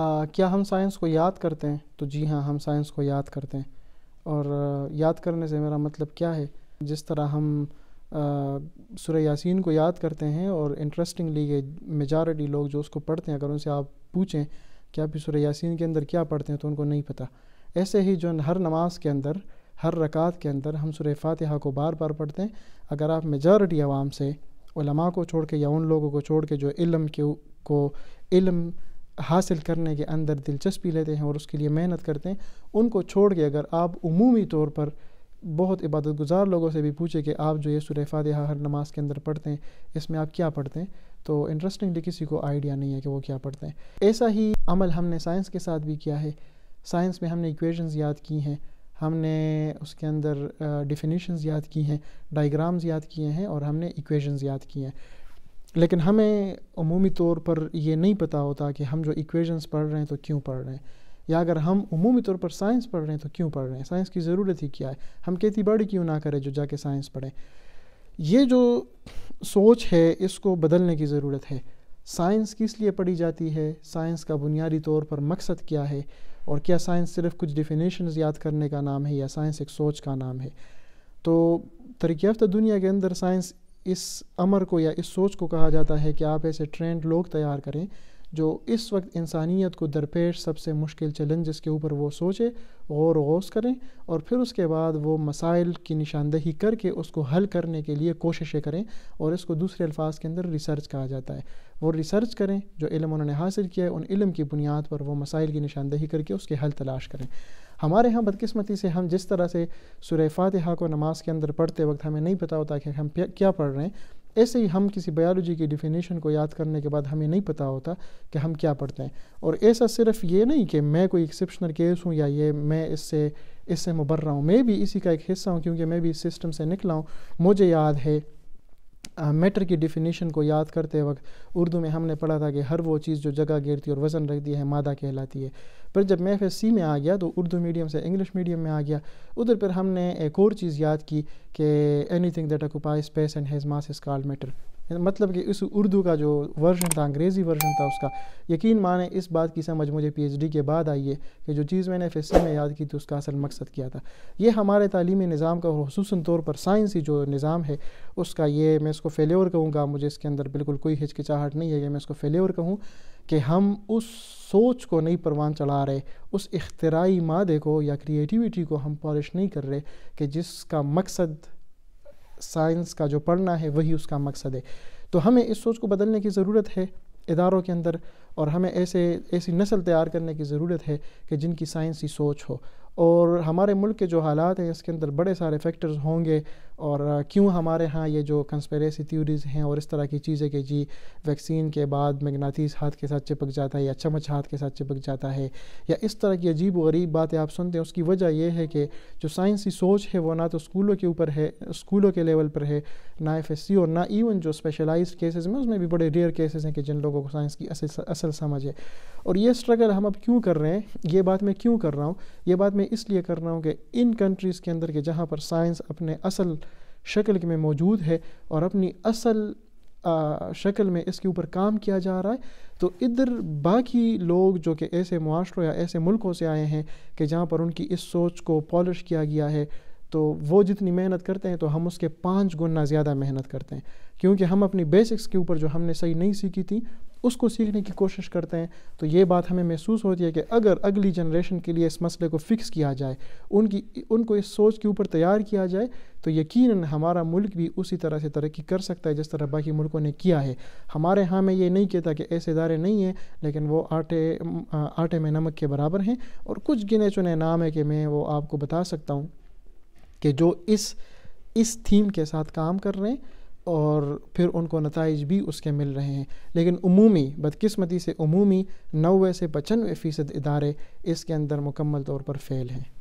आ, क्या हम साइंस को याद करते हैं तो जी हाँ हम साइंस को याद करते हैं और याद करने से मेरा मतलब क्या है जिस तरह हम सुर यासीन को याद करते हैं और इंटरेस्टिंगली ये मेजॉरिटी लोग जो उसको पढ़ते हैं अगर उनसे आप पूछें कि आप सुर यासीन के अंदर क्या पढ़ते हैं तो उनको नहीं पता ऐसे ही जो हर नमाज के अंदर हर रकात के अंदर हम सुर फातहा को बार बार पढ़ते हैं अगर आप मेजॉरिटी आवाम से को छोड़ के या उन लोगों को छोड़ के जो इलम के को इलम हासिल करने के अंदर दिलचस्पी लेते हैं और उसके लिए मेहनत करते हैं उनको छोड़ के अगर आप उमूमी तौर पर बहुत इबादत गुज़ार लोगों से भी पूछे कि आप जो ये सुर फातिहा हर नमाज के अंदर पढ़ते हैं इसमें आप क्या पढ़ते हैं तो इंटरेस्टिंगली किसी को आइडिया नहीं है कि वो क्या पढ़ते हैं ऐसा ही अमल हमने साइंस के साथ भी किया है साइंस में हमने इक्वेशंस याद की हैं हमने उसके अंदर डिफिनीशंस याद की हैं डाइग्राम्स याद किए हैं और हमने इक्वेशंस याद किए हैं लेकिन हमें अमूमी तौर पर ये नहीं पता होता कि हम जो इक्वेशंस पढ़ रहे हैं तो क्यों पढ़ रहे हैं या अगर हम अमूमी तौर पर साइंस पढ़ रहे हैं तो क्यों पढ़ रहे हैं साइंस की ज़रूरत ही क्या है हम खेती बाड़ी क्यों ना करें जो जाके साइंस पढ़ें ये जो सोच है इसको बदलने की ज़रूरत है साइंस किस लिए पढ़ी जाती है साइंस का बुनियादी तौर पर मकसद क्या है और क्या साइंस सिर्फ कुछ डिफिनेशन याद करने का नाम है या साइंस एक सोच का नाम है तो तरीक़ दुनिया के अंदर साइंस इस अमर को या इस सोच को कहा जाता है कि आप ऐसे ट्रेंड लोग तैयार करें जो इस वक्त इंसानियत को दरपेश सबसे मुश्किल चैलेंजेस के ऊपर वो सोचे गौर वोस करें और फिर उसके बाद वो मसाइल की निशानदही करके उसको हल करने के लिए कोशिशें करें और इसको दूसरे अल्फाज के अंदर रिसर्च कहा जाता है वो रिसर्च करें जो इलम उन्होंने हासिल किया है उन इलम की बुनियाद पर वो मसाइल की निशानदही करके उसके हल तलाश करें हमारे यहाँ बदकिस्मती से हम जिस तरह से सुरह फातहा को नमाज के अंदर पढ़ते वक्त हमें नहीं पता होता कि हम क्या पढ़ रहे हैं ऐसे ही हम किसी बायोलॉजी की डिफिनेशन को याद करने के बाद हमें नहीं पता होता कि हम क्या पढ़ते हैं और ऐसा सिर्फ ये नहीं कि मैं कोई एक्सेप्शनल केस हूँ या ये मैं इससे इससे मुबर रहा हूँ मैं भी इसी का एक हिस्सा हूँ क्योंकि मैं भी इस सिस्टम से निकला हूँ मुझे याद है मैटर की डिफिनेशन को याद करते वक्त उर्दू में हमने पढ़ा था कि हर वो चीज़ जो जगह है और वज़न रखती है मादा कहलाती है पर जब मैं एफ में आ गया तो उर्दू मीडियम से इंग्लिश मीडियम में आ गया उधर पर हमने एक और चीज़ याद की कि thing that occupy space and has mass is called matter मतलब कि इस उर्दू का जो वर्जन था अंग्रेज़ी वर्जन था उसका यकीन माने इस बात की समझ मुझे पीएचडी के बाद आई है कि जो चीज़ मैंने एफ में याद की तो उसका असल मकसद किया था ये हमारे तालीमी निज़ाम का और खसूस तौर पर साइंसी जो निज़ाम है उसका ये मैं इसको फेल्योर कहूँगा मुझे इसके अंदर बिल्कुल कोई हिचकिचाहट नहीं है कि मैं इसको फेल्योर कहूँ कि हम उस सोच को नहीं परवान चढ़ा रहे उस इख्तराई मादे को या क्रिएटिविटी को हम पॉलिश नहीं कर रहे कि जिसका मकसद साइंस का जो पढ़ना है वही उसका मकसद है तो हमें इस सोच को बदलने की ज़रूरत है इदारों के अंदर और हमें ऐसे ऐसी नस्ल तैयार करने की ज़रूरत है कि जिनकी साइंसी सोच हो और हमारे मुल्क के जो हालात हैं इसके अंदर बड़े सारे फैक्टर्स होंगे और क्यों हमारे यहाँ ये जो कंस्पेरेसी थ्योरीज़ हैं और इस तरह की चीज़ें कि जी वैक्सीन के बाद मैगनातीस हाथ के साथ चिपक जाता है या चमच हाथ के साथ चिपक जाता है या इस तरह की अजीब गरीब बातें आप सुनते हैं उसकी वजह यह है कि जो साइंसी सोच है वो ना तो स्कूलों के ऊपर है स्कूलों के लेवल पर है ना एफ और ना इवन जो स्पेशलाइज केसेज़ में उसमें भी बड़े रेयर केसेज़ हैं कि जिन लोगों को साइंस की असल असल समझ है और ये स्ट्रगल हम अब क्यों कर रहे हैं ये बात मैं क्यों कर रहा हूँ ये बात मैं इसलिए कर रहा हूँ कि इन कंट्रीज़ के अंदर के जहाँ पर साइंस अपने असल शक्ल में मौजूद है और अपनी असल शक्ल में इसके ऊपर काम किया जा रहा है तो इधर बाकी लोग जो कि ऐसे माशरों या ऐसे मुल्कों से आए हैं कि जहाँ पर उनकी इस सोच को पॉलिश किया गया है तो वो जितनी मेहनत करते हैं तो हम उसके पाँच गुना ज़्यादा मेहनत करते हैं क्योंकि हम अपनी बेसिक्स के ऊपर जो हमने सही नहीं सीखी थी उसको सीखने की कोशिश करते हैं तो ये बात हमें महसूस होती है कि अगर अगली जनरेशन के लिए इस मसले को फिक्स किया जाए उनकी उनको इस सोच के ऊपर तैयार किया जाए तो यकीन हमारा मुल्क भी उसी तरह से तरक्की कर सकता है जिस तरह बाकी मुल्कों ने किया है हमारे यहाँ में ये नहीं कहता कि ऐसे इदारे नहीं हैं लेकिन वो आटे आटे में नमक के बराबर हैं और कुछ गिने चुने नाम है कि मैं वो आपको बता सकता हूँ कि जो इस इस थीम के साथ काम कर रहे हैं और फिर उनको नतज भी उसके मिल रहे हैं लेकिन अमूमी बदकस्मती से अमूमी नवे से पचानवे फ़ीसद इदारे इसके अंदर मुकम्मल तौर पर फ़ेल हैं